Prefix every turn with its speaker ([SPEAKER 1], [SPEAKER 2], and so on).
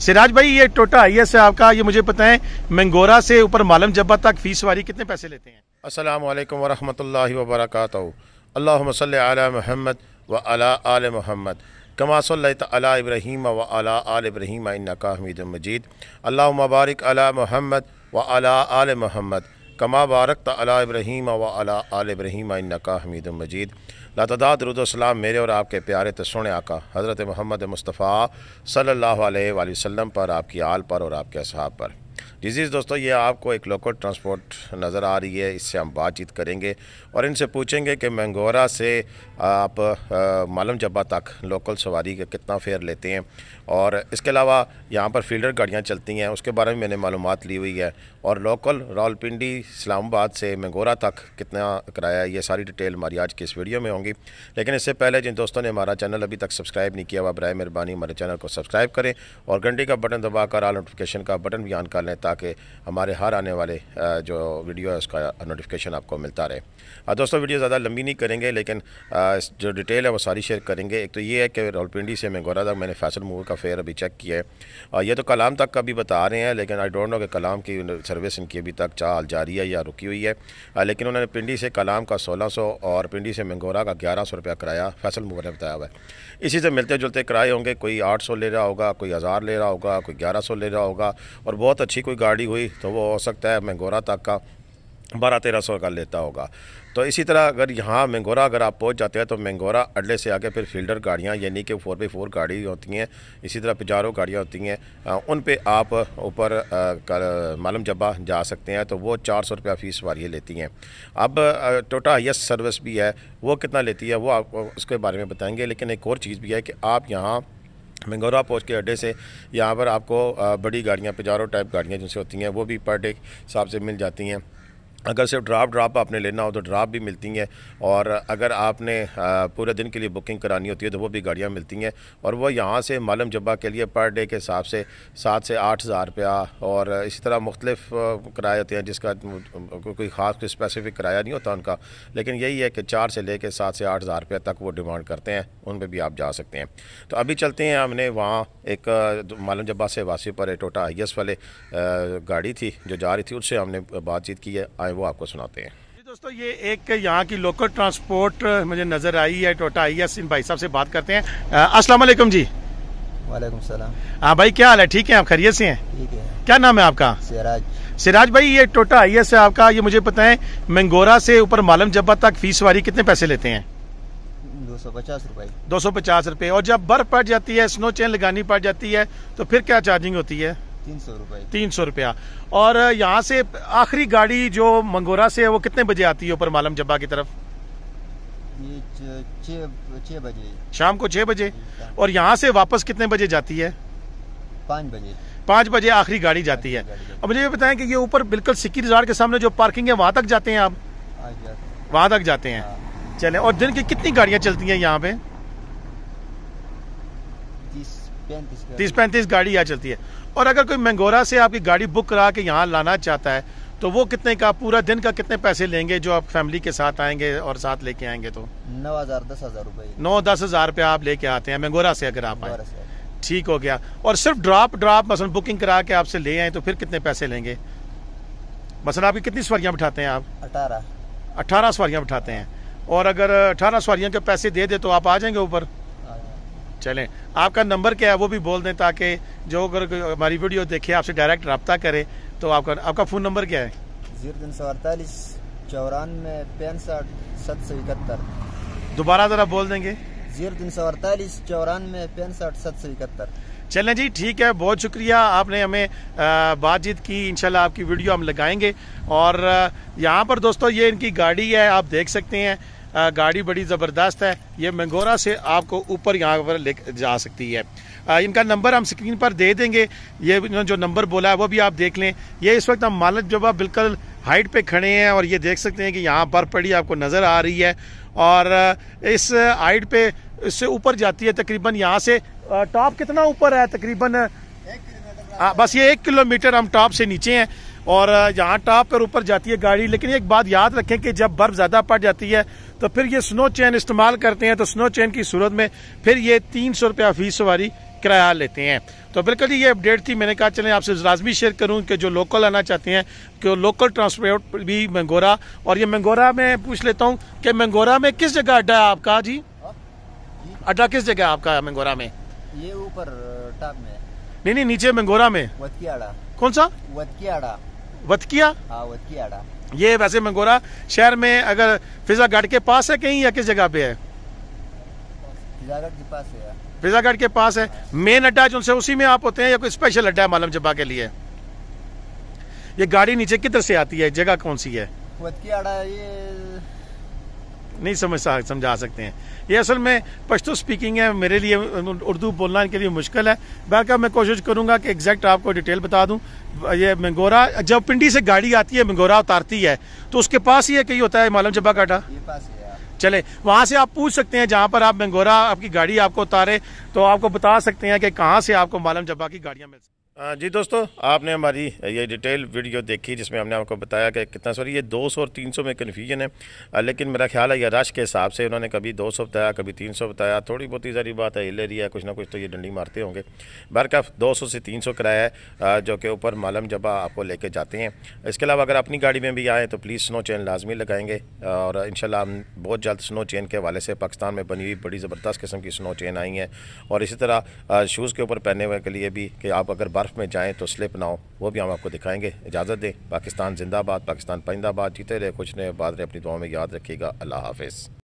[SPEAKER 1] सिराज भाई ये टोटा आई एस है आपका ये मुझे पता है मंगोरा से ऊपर मालम जब्बा तक फीस वारी कितने पैसे लेते हैं
[SPEAKER 2] असलम वरहि वबरक अल्लाम महमद व अला आल महमद कमा इब्राहिम व अला आल इब्राहिम इनका हमीद मजीद अल्लाह मबारक अला महमद व अला आल महमद कमा बारक तला इब्रहीम व अला आल इब्रहीम इनका हमीद मजीद लातदाद रुद्लाम मेरे और आपके प्यारे तस्ण तो आका हज़रत महमद मुस्तफ़ा सल्ला वसम पर आपकी आल पर और आपके असहाब पर डिजीज़ दोस्तों ये आपको एक लोकल ट्रांसपोर्ट नज़र आ रही है इससे हम बातचीत करेंगे और इनसे पूछेंगे कि मंगोरा से आप मालम जब्बा तक लोकल सवारी का कितना फेयर लेते हैं और इसके अलावा यहाँ पर फील्डर गाड़ियाँ चलती हैं उसके बारे में मैंने मालूम ली हुई है और लोकल रावलपिंडी इस्लामाबाद से मंगोरा तक कितना किराया ये सारी डिटेल हमारी आज की इस वीडियो में होंगी लेकिन इससे पहले जिन दोस्तों ने हमारा चैनल अभी तक सब्सक्राइब नहीं किया हुआ बर मेहरबानी हमारे चैनल को सब्सक्राइब करें और घंटी का बटन दबाकर आल नोटिफिकेशन का बटन भी ऑन कर लें કે ہمارے હર આને વાલે જો વિડિયો હે اس کا નોટિફિકેશન આપકો મિલતા રહે દોસ્તો વિડિયો જ્યાદા લંબી નહીં કરેંગે લેકન જો ડિટેલ હે વો સારી શેર કરેંગે તો યે હે કે રોલપોંડી થી મેંગોરા તક મેને ફાઝલ મુહર કા ફેર ابھی ચેક કિયા હે યે તો કલામ તક કા ભી બતા રહે હે લેકન આઈ ડોન્ટ નો કે કલામ કી સર્વિસિંગ કે અભી તક ચાલ જારી હે કે રુકી ہوئی હે લેકન ઉનહોને પિંડી સે કલામ કા 1600 ઓર પિંડી સે મેંગોરા કા 1100 રૂપિયા કરાયા ફાઝલ મુહર એ બતાયા હૈ ઇસી સે મિલતે જુલતે કરાય હોંગે કોઈ 800 લે રહા હોગા કોઈ 1000 લે રહા હોગા કોઈ 1100 લે રહા હોગા ઓર બહોત achi गाड़ी हुई तो वो हो सकता है मैंगोरा तक का बारह तेरह सौ का लेता होगा तो इसी तरह अगर यहाँ मैंगोरा अगर आप पहुँच जाते हैं तो मैंगोरा अड्डे से आके फिर फील्डर गाड़ियाँ यानी कि फोर बाई फोर गाड़ी होती हैं इसी तरह पिजारो गाड़ियाँ होती हैं उन पे आप ऊपर मालम जब्बा जा सकते हैं तो वो चार सौ रुपया फ़ीस वाली लेती हैं अब टोटा हाइस्ट सर्विस भी है वो कितना लेती है वो आप उसके बारे में बताएँगे लेकिन एक और चीज़ भी है कि आप यहाँ मंगौरा पहुँच के अड्डे से यहाँ पर आपको बड़ी गाड़ियाँ पिजारो टाइप गाड़ियाँ जिनसे होती हैं वो भी पर डे हिसाब से मिल जाती हैं अगर सिर्फ ड्राप ड्राप आपने लेना हो तो ड्राप भी मिलती हैं और अगर आपने पूरे दिन के लिए बुकिंग करानी होती है तो वो भी गाड़ियाँ मिलती हैं और वो यहाँ से मालम जब्बा के लिए पर डे के हिसाब से सात से आठ हज़ार रुपया और इसी तरह मुख्तलिफ किराए होते हैं जिसका कोई ख़ास कोई स्पेसिफिक किराया नहीं होता उनका लेकिन यही है कि चार से ले कर सात से आठ हज़ार रुपया तक वो डिमांड करते हैं उन पर भी आप जा सकते हैं तो अभी चलते हैं हमने वहाँ एक मालम जब्बा से वासी पर टोटा आई वाले गाड़ी थी जो जा रही थी उससे हमने बातचीत की है आए वो आपको सुनाते हैं
[SPEAKER 1] दोस्तों ये एक यहाँ की लोकल ट्रांसपोर्ट मुझे नजर आई है टोटा आई है भाई साहब से बात करते हैं अस्सलाम वालेकुम जी वालेकुम सलाम हाँ भाई क्या हाल है ठीक है आप खरीय से हैं ठीक है क्या नाम है आपका सिराज सिराज भाई ये टोटा आई है आपका ये मुझे पता है मंगोरा से ऊपर मालम जब्बा तक फीस वारी कितने पैसे लेते हैं दो सौ पचास रूपये दो सौ पचास रूपये और जब बर्फ पड़ जाती है स्नो चेन लगानी पड़ जाती है तो फिर क्या चार्जिंग होती है तीन सौ रुपये तीन सौ रुपया और यहाँ से आखिरी गाड़ी जो मंगोरा से है वो कितने बजे आती है ऊपर मालम जब्बा की तरफ
[SPEAKER 2] ये
[SPEAKER 1] छः बजे शाम को छह बजे और यहाँ से वापस कितने बजे जाती है पाँच बजे पाँच बजे आखिरी गाड़ी जाती है अब मुझे ये बताएं कि ये ऊपर बिल्कुल सिक्की बाजार के सामने जो पार्किंग है वहाँ तक जाते हैं आप वहाँ तक जाते हैं हाँ। चले और दिन की कितनी गाड़ियाँ चलती हैं यहाँ पे तीस पैंतीस गाड़ी यहाँ चलती है और अगर कोई मंगोरा से आपकी गाड़ी बुक करा के यहाँ लाना चाहता है तो वो कितने का पूरा दिन का कितने पैसे लेंगे जो आप फैमिली के साथ आएंगे और साथ लेके आएंगे तो नौ हज़ार दस हज़ार रुपए नौ दस हज़ार आप लेके आते हैं मंगोरा से अगर आप आए ठीक हो गया और सिर्फ ड्रॉप ड्रॉप मसल बुकिंग करा के आपसे ले आए तो फिर कितने पैसे लेंगे मसलन आपकी कितनी सवारियाँ बिठाते हैं आप अठारह अठारह सवारियाँ बिठाते हैं और अगर अठारह सवारियों के पैसे दे दे तो आप आ जाएंगे ऊपर चलें आपका नंबर क्या है वो भी बोल दें ताकि जो अगर हमारी वीडियो देखे आपसे डायरेक्ट रबता करे तो आपका आपका फ़ोन नंबर क्या है जीरो तीन सौ अड़तालीस चौरानवे पैंसठ सात सौ इकहत्तर दोबारा ज़रा बोल देंगे जीरो तीन सौ अड़तालीस चौरानवे पैंसठ सात सौ इकहत्तर चलें जी ठीक है बहुत शुक्रिया आपने हमें बातचीत की इंशाल्लाह आपकी वीडियो हम लगाएंगे और यहाँ पर दोस्तों ये इनकी गाड़ी है आप देख सकते हैं गाड़ी बड़ी ज़बरदस्त है ये मंगोरा से आपको ऊपर यहाँ पर ले जा सकती है इनका नंबर हम स्क्रीन पर दे देंगे ये जो नंबर बोला है वो भी आप देख लें ये इस वक्त हम मालक जबा बिल्कुल हाइट पे खड़े हैं और ये देख सकते हैं कि यहाँ बर्फ़ पड़ी आपको नज़र आ रही है और इस हाइट पे इससे ऊपर जाती है तकरीबन यहाँ से टॉप कितना ऊपर है तकरीबन बस ये एक किलोमीटर हम टॉप से नीचे हैं और यहाँ टॉप पर ऊपर जाती है गाड़ी लेकिन एक बात याद रखें कि जब बर्फ ज़्यादा पड़ जाती है तो फिर ये स्नो चैन इस्तेमाल करते हैं तो स्नो चैन की सूरत में फिर ये तीन सौ रुपया फीस सवारी किराया लेते हैं तो बिल्कुल ये अपडेट थी मैंने कहा चलें आपसे लाजमी शेयर करूं कि जो लोकल आना चाहते हैं कि लोकल ट्रांसपोर्ट भी मंगोरा और ये मंगोरा में पूछ लेता हूँ कि मंगोरा में किस जगह अड्डा है आपका जी अड्डा किस जगह है आपका मंगोरा में ये ऊपर टॉप में नहीं नहीं नीचे मंगोरा में कौन सा वतकिया हाँ, ये वैसे मंगोरा शहर में अगर फिजाघाट के पास है कहीं या किस जगह पे है
[SPEAKER 2] फिजाघाट के पास है
[SPEAKER 1] हाँ। के पास है मेन अड्डा जो उसी में आप होते हैं या कोई स्पेशल अड्डा है मालम जब्बा के लिए ये गाड़ी नीचे किधर से आती है जगह कौन सी है
[SPEAKER 2] वतकियाड़ा ये
[SPEAKER 1] नहीं समझ समझा सकते हैं ये असल में पश्तो स्पीकिंग है मेरे लिए उर्दू बोलना इनके लिए मुश्किल है बहरका मैं कोशिश करूँगा कि एग्जैक्ट आपको डिटेल बता दूँ ये मंगोरा जब पिंडी से गाड़ी आती है मंगोरा उतारती है तो उसके पास ही है कहीं होता है मालम जब्बा काटा चले वहाँ से आप पूछ सकते हैं जहाँ पर आप मंगोरा आपकी गाड़ी आपको उतारे तो आपको बता सकते हैं कि कहाँ से आपको मालम जब्बा की गाड़ियाँ मिल सकती
[SPEAKER 2] जी दोस्तों आपने हमारी ये डिटेल वीडियो देखी जिसमें हमने आपको बताया कि कितना सॉरी ये 200 और 300 में कन्फ्यूजन है लेकिन मेरा ख्याल है ये रश के हिसाब से उन्होंने कभी 200 बताया कभी 300 बताया थोड़ी बहुत ही सारी बात है हिल एरिया कुछ ना कुछ तो ये डंडी मारते होंगे बरका 200 से 300 किराया है जो कि ऊपर मालम जबा आपको लेके जाते हैं इसके अलावा अगर अपनी गाड़ी में भी आएँ तो प्लीज़ स्नो चैन लाजमी लगाएँगे और इन हम बहुत जल्द स्नो चैन के हवाले से पाकिस्तान में बनी हुई बड़ी ज़बरदस्त किस्म की स्नो चैन आई हैं और इसी तरह शूज़ के ऊपर पहने के लिए भी कि आप अगर बर्फ बर्फ में जाएँ तो स्लिप ना हो वो भी हम आपको दिखाएंगे इजाज़त दें पाकिस्तान जिंदाबाद पाकिस्तान पाइंदाबाद जीते रहे कुछ नए बाद अपनी दुआ में याद रखिएगा अल्लाह हाफिज़